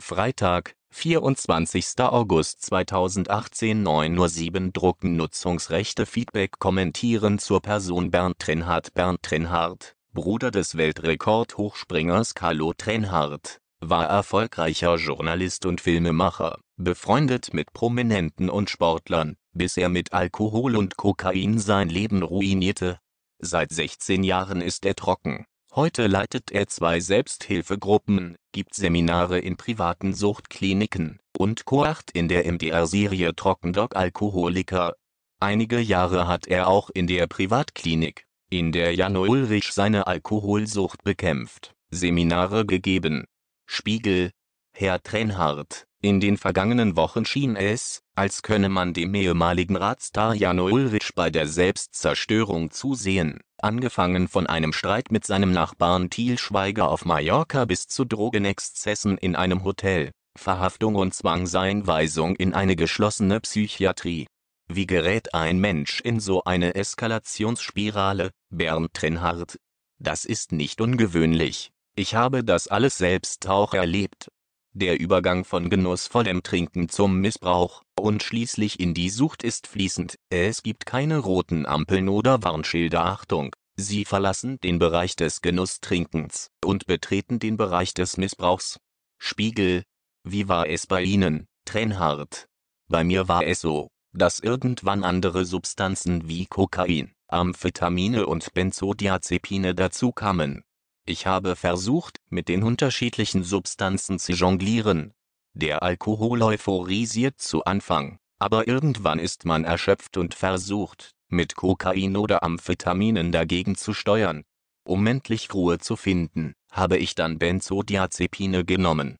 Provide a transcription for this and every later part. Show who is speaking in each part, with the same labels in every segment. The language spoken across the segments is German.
Speaker 1: Freitag, 24. August 2018 9:07 Uhr Drucken Nutzungsrechte Feedback Kommentieren zur Person Bernd Trenhardt Bernd Trenhardt, Bruder des Weltrekordhochspringers Carlo Trenhardt, war erfolgreicher Journalist und Filmemacher, befreundet mit Prominenten und Sportlern, bis er mit Alkohol und Kokain sein Leben ruinierte. Seit 16 Jahren ist er trocken Heute leitet er zwei Selbsthilfegruppen, gibt Seminare in privaten Suchtkliniken und koacht in der MDR-Serie Trockendoc Alkoholiker. Einige Jahre hat er auch in der Privatklinik, in der Jan Ulrich seine Alkoholsucht bekämpft, Seminare gegeben. Spiegel Herr Trenhardt in den vergangenen Wochen schien es, als könne man dem ehemaligen Radstar Jan Ullrich bei der Selbstzerstörung zusehen, angefangen von einem Streit mit seinem Nachbarn Thiel Schweiger auf Mallorca bis zu Drogenexzessen in einem Hotel, Verhaftung und Zwangseinweisung in eine geschlossene Psychiatrie. Wie gerät ein Mensch in so eine Eskalationsspirale? Bernd Trinhardt? Das ist nicht ungewöhnlich. Ich habe das alles selbst auch erlebt. Der Übergang von genussvollem Trinken zum Missbrauch und schließlich in die Sucht ist fließend. Es gibt keine roten Ampeln oder Warnschilder. Achtung! Sie verlassen den Bereich des Genusstrinkens und betreten den Bereich des Missbrauchs. Spiegel. Wie war es bei Ihnen, Trenhardt? Bei mir war es so, dass irgendwann andere Substanzen wie Kokain, Amphetamine und Benzodiazepine dazukamen ich habe versucht, mit den unterschiedlichen Substanzen zu jonglieren. Der Alkohol euphorisiert zu Anfang, aber irgendwann ist man erschöpft und versucht, mit Kokain oder Amphetaminen dagegen zu steuern. Um endlich Ruhe zu finden, habe ich dann Benzodiazepine genommen.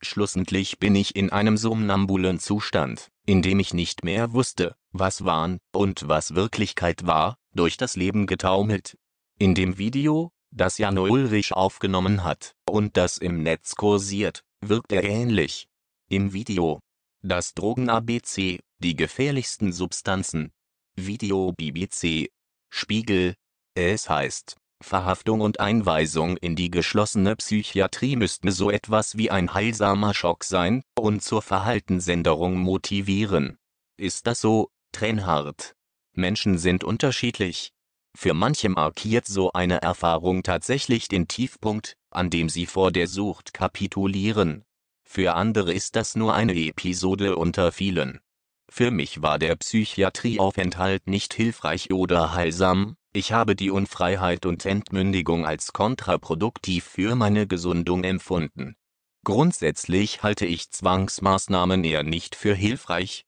Speaker 1: Schlussendlich bin ich in einem somnambulen Zustand, in dem ich nicht mehr wusste, was Wahn und was Wirklichkeit war, durch das Leben getaumelt. In dem Video, das Jan Ulrich aufgenommen hat und das im Netz kursiert, wirkt er ähnlich. Im Video Das Drogen-ABC, die gefährlichsten Substanzen. Video BBC. Spiegel. Es heißt, Verhaftung und Einweisung in die geschlossene Psychiatrie müssten so etwas wie ein heilsamer Schock sein und zur Verhaltensänderung motivieren. Ist das so, Trennhardt? Menschen sind unterschiedlich. Für manche markiert so eine Erfahrung tatsächlich den Tiefpunkt, an dem sie vor der Sucht kapitulieren. Für andere ist das nur eine Episode unter vielen. Für mich war der Psychiatrieaufenthalt nicht hilfreich oder heilsam, ich habe die Unfreiheit und Entmündigung als kontraproduktiv für meine Gesundung empfunden. Grundsätzlich halte ich Zwangsmaßnahmen eher nicht für hilfreich,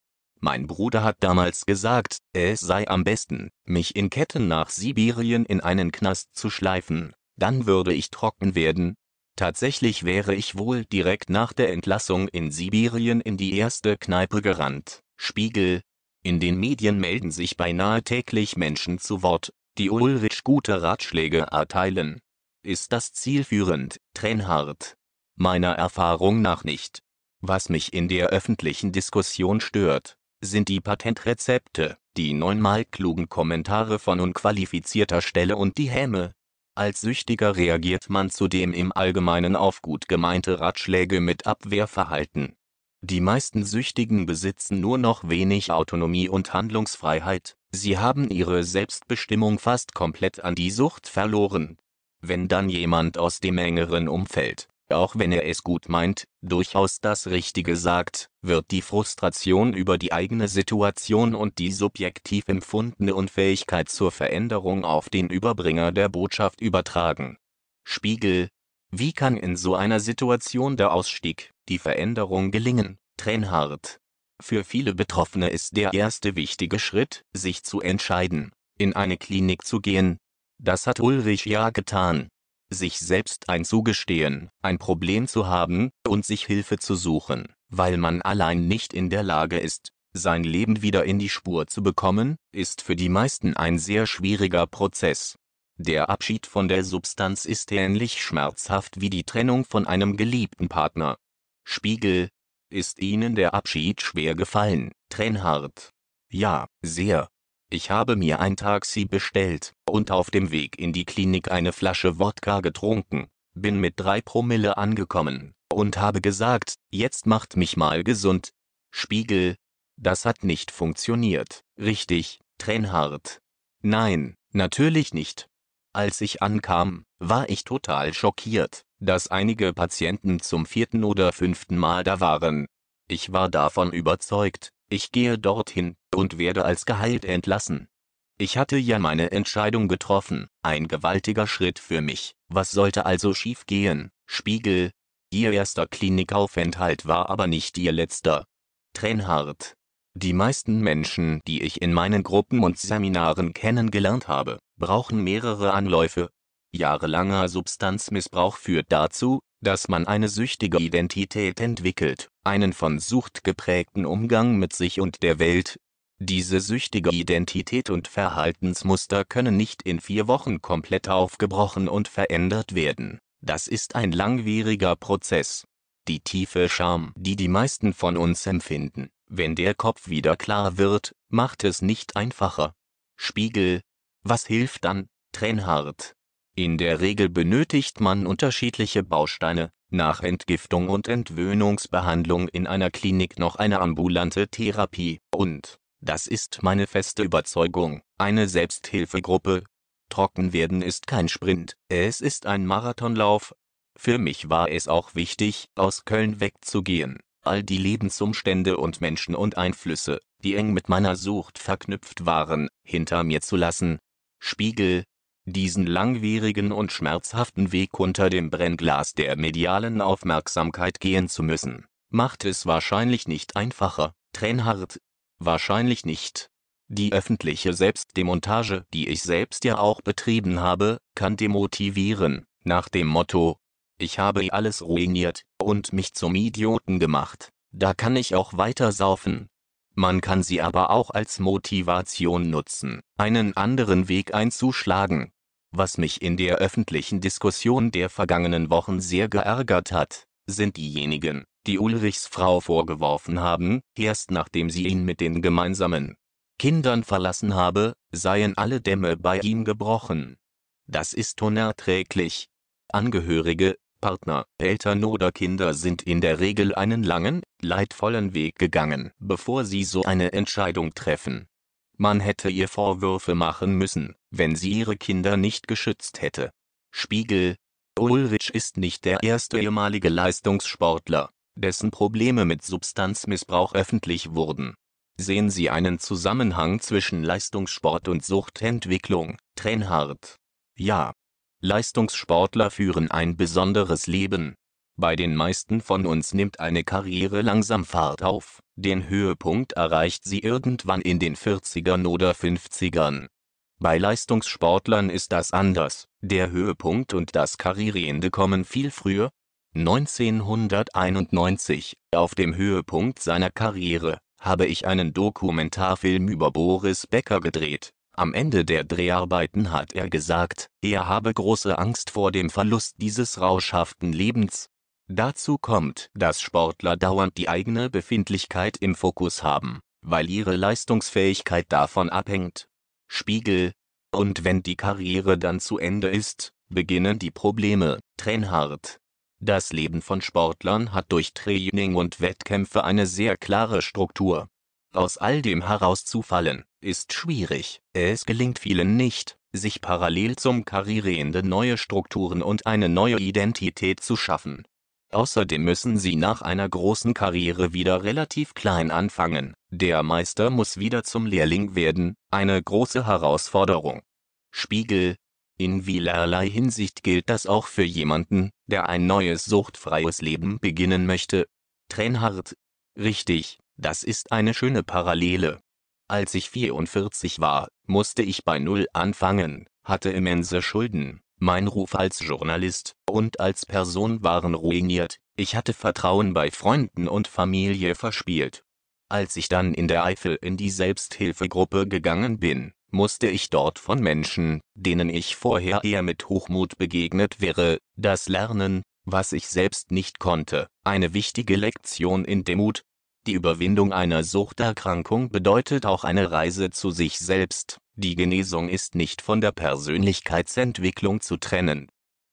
Speaker 1: mein Bruder hat damals gesagt, es sei am besten, mich in Ketten nach Sibirien in einen Knast zu schleifen, dann würde ich trocken werden. Tatsächlich wäre ich wohl direkt nach der Entlassung in Sibirien in die erste Kneipe gerannt. Spiegel. In den Medien melden sich beinahe täglich Menschen zu Wort, die Ulrich gute Ratschläge erteilen. Ist das zielführend, Trenhardt? Meiner Erfahrung nach nicht. Was mich in der öffentlichen Diskussion stört, sind die Patentrezepte, die neunmal klugen Kommentare von unqualifizierter Stelle und die Häme. Als Süchtiger reagiert man zudem im Allgemeinen auf gut gemeinte Ratschläge mit Abwehrverhalten. Die meisten Süchtigen besitzen nur noch wenig Autonomie und Handlungsfreiheit, sie haben ihre Selbstbestimmung fast komplett an die Sucht verloren. Wenn dann jemand aus dem engeren Umfeld auch wenn er es gut meint, durchaus das Richtige sagt, wird die Frustration über die eigene Situation und die subjektiv empfundene Unfähigkeit zur Veränderung auf den Überbringer der Botschaft übertragen. Spiegel Wie kann in so einer Situation der Ausstieg, die Veränderung gelingen? Trennhart. Für viele Betroffene ist der erste wichtige Schritt, sich zu entscheiden, in eine Klinik zu gehen. Das hat Ulrich ja getan sich selbst einzugestehen, ein Problem zu haben, und sich Hilfe zu suchen, weil man allein nicht in der Lage ist, sein Leben wieder in die Spur zu bekommen, ist für die meisten ein sehr schwieriger Prozess. Der Abschied von der Substanz ist ähnlich schmerzhaft wie die Trennung von einem geliebten Partner. Spiegel. Ist Ihnen der Abschied schwer gefallen, Trennhart? Ja, sehr. Ich habe mir ein Taxi bestellt und auf dem Weg in die Klinik eine Flasche Wodka getrunken, bin mit drei Promille angekommen und habe gesagt, jetzt macht mich mal gesund. Spiegel. Das hat nicht funktioniert, richtig, Trennhart. Nein, natürlich nicht. Als ich ankam, war ich total schockiert, dass einige Patienten zum vierten oder fünften Mal da waren. Ich war davon überzeugt, ich gehe dorthin und werde als geheilt entlassen. Ich hatte ja meine Entscheidung getroffen, ein gewaltiger Schritt für mich. Was sollte also schief gehen, Spiegel. Ihr erster Klinikaufenthalt war aber nicht ihr letzter. Trenhardt. Die meisten Menschen, die ich in meinen Gruppen und Seminaren kennengelernt habe, brauchen mehrere Anläufe. Jahrelanger Substanzmissbrauch führt dazu, dass man eine süchtige Identität entwickelt, einen von Sucht geprägten Umgang mit sich und der Welt. Diese süchtige Identität und Verhaltensmuster können nicht in vier Wochen komplett aufgebrochen und verändert werden. Das ist ein langwieriger Prozess. Die tiefe Scham, die die meisten von uns empfinden, wenn der Kopf wieder klar wird, macht es nicht einfacher. Spiegel. Was hilft dann? Trennhart. In der Regel benötigt man unterschiedliche Bausteine, nach Entgiftung und Entwöhnungsbehandlung in einer Klinik noch eine ambulante Therapie und, das ist meine feste Überzeugung, eine Selbsthilfegruppe. Trocken werden ist kein Sprint, es ist ein Marathonlauf. Für mich war es auch wichtig, aus Köln wegzugehen. All die Lebensumstände und Menschen und Einflüsse, die eng mit meiner Sucht verknüpft waren, hinter mir zu lassen. Spiegel, diesen langwierigen und schmerzhaften Weg unter dem Brennglas der medialen Aufmerksamkeit gehen zu müssen, macht es wahrscheinlich nicht einfacher. Tränenhart. Wahrscheinlich nicht. Die öffentliche Selbstdemontage, die ich selbst ja auch betrieben habe, kann demotivieren, nach dem Motto, ich habe alles ruiniert und mich zum Idioten gemacht, da kann ich auch weiter saufen. Man kann sie aber auch als Motivation nutzen, einen anderen Weg einzuschlagen, was mich in der öffentlichen Diskussion der vergangenen Wochen sehr geärgert hat, sind diejenigen, die Ulrichs Frau vorgeworfen haben, erst nachdem sie ihn mit den gemeinsamen Kindern verlassen habe, seien alle Dämme bei ihm gebrochen. Das ist unerträglich. Angehörige, Partner, Eltern oder Kinder sind in der Regel einen langen, leidvollen Weg gegangen, bevor sie so eine Entscheidung treffen. Man hätte ihr Vorwürfe machen müssen, wenn sie ihre Kinder nicht geschützt hätte. Spiegel Ulrich ist nicht der erste ehemalige Leistungssportler, dessen Probleme mit Substanzmissbrauch öffentlich wurden. Sehen Sie einen Zusammenhang zwischen Leistungssport und Suchtentwicklung, Trenhardt? Ja. Leistungssportler führen ein besonderes Leben bei den meisten von uns nimmt eine Karriere langsam Fahrt auf, den Höhepunkt erreicht sie irgendwann in den 40ern oder 50ern. Bei Leistungssportlern ist das anders, der Höhepunkt und das Karriereende kommen viel früher. 1991, auf dem Höhepunkt seiner Karriere, habe ich einen Dokumentarfilm über Boris Becker gedreht. Am Ende der Dreharbeiten hat er gesagt, er habe große Angst vor dem Verlust dieses rauschhaften Lebens, Dazu kommt, dass Sportler dauernd die eigene Befindlichkeit im Fokus haben, weil ihre Leistungsfähigkeit davon abhängt. Spiegel. Und wenn die Karriere dann zu Ende ist, beginnen die Probleme. Trennhart. Das Leben von Sportlern hat durch Training und Wettkämpfe eine sehr klare Struktur. Aus all dem herauszufallen, ist schwierig. Es gelingt vielen nicht, sich parallel zum Karriereende neue Strukturen und eine neue Identität zu schaffen. Außerdem müssen sie nach einer großen Karriere wieder relativ klein anfangen. Der Meister muss wieder zum Lehrling werden, eine große Herausforderung. Spiegel. In vielerlei Hinsicht gilt das auch für jemanden, der ein neues suchtfreies Leben beginnen möchte. Trenhardt. Richtig, das ist eine schöne Parallele. Als ich 44 war, musste ich bei Null anfangen, hatte immense Schulden, mein Ruf als Journalist und als Person waren ruiniert, ich hatte Vertrauen bei Freunden und Familie verspielt. Als ich dann in der Eifel in die Selbsthilfegruppe gegangen bin, musste ich dort von Menschen, denen ich vorher eher mit Hochmut begegnet wäre, das lernen, was ich selbst nicht konnte, eine wichtige Lektion in Demut. Die Überwindung einer Suchterkrankung bedeutet auch eine Reise zu sich selbst. Die Genesung ist nicht von der Persönlichkeitsentwicklung zu trennen.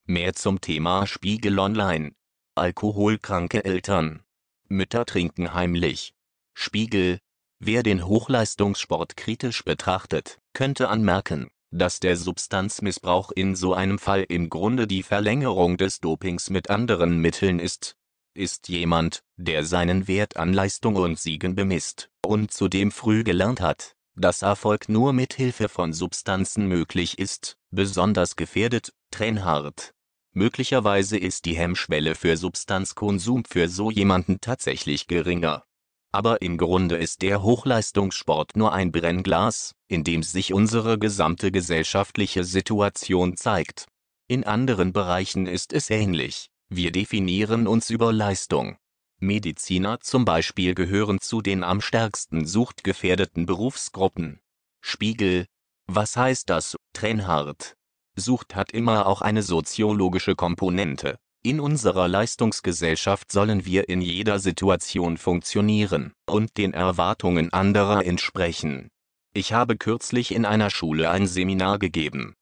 Speaker 1: Mehr zum Thema Spiegel Online. Alkoholkranke Eltern. Mütter trinken heimlich. Spiegel. Wer den Hochleistungssport kritisch betrachtet, könnte anmerken, dass der Substanzmissbrauch in so einem Fall im Grunde die Verlängerung des Dopings mit anderen Mitteln ist. Ist jemand, der seinen Wert an Leistung und Siegen bemisst und zudem früh gelernt hat, dass Erfolg nur mit Hilfe von Substanzen möglich ist, besonders gefährdet trennhart. Möglicherweise ist die Hemmschwelle für Substanzkonsum für so jemanden tatsächlich geringer. Aber im Grunde ist der Hochleistungssport nur ein Brennglas, in dem sich unsere gesamte gesellschaftliche Situation zeigt. In anderen Bereichen ist es ähnlich. Wir definieren uns über Leistung. Mediziner zum Beispiel gehören zu den am stärksten suchtgefährdeten Berufsgruppen. Spiegel Was heißt das? Trennhardt. Sucht hat immer auch eine soziologische Komponente. In unserer Leistungsgesellschaft sollen wir in jeder Situation funktionieren und den Erwartungen anderer entsprechen. Ich habe kürzlich in einer Schule ein Seminar gegeben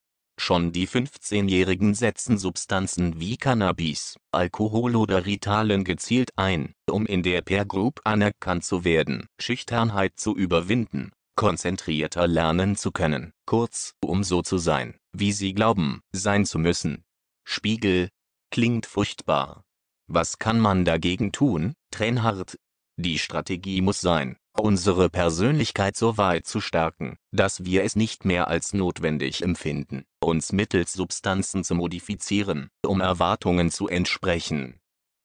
Speaker 1: Schon die 15-Jährigen setzen Substanzen wie Cannabis, Alkohol oder Ritalin gezielt ein, um in der Peer Group anerkannt zu werden, Schüchternheit zu überwinden, konzentrierter lernen zu können, kurz, um so zu sein, wie sie glauben, sein zu müssen. Spiegel. Klingt furchtbar. Was kann man dagegen tun? Trennhart. Die Strategie muss sein, unsere Persönlichkeit so weit zu stärken, dass wir es nicht mehr als notwendig empfinden, uns mittels Substanzen zu modifizieren, um Erwartungen zu entsprechen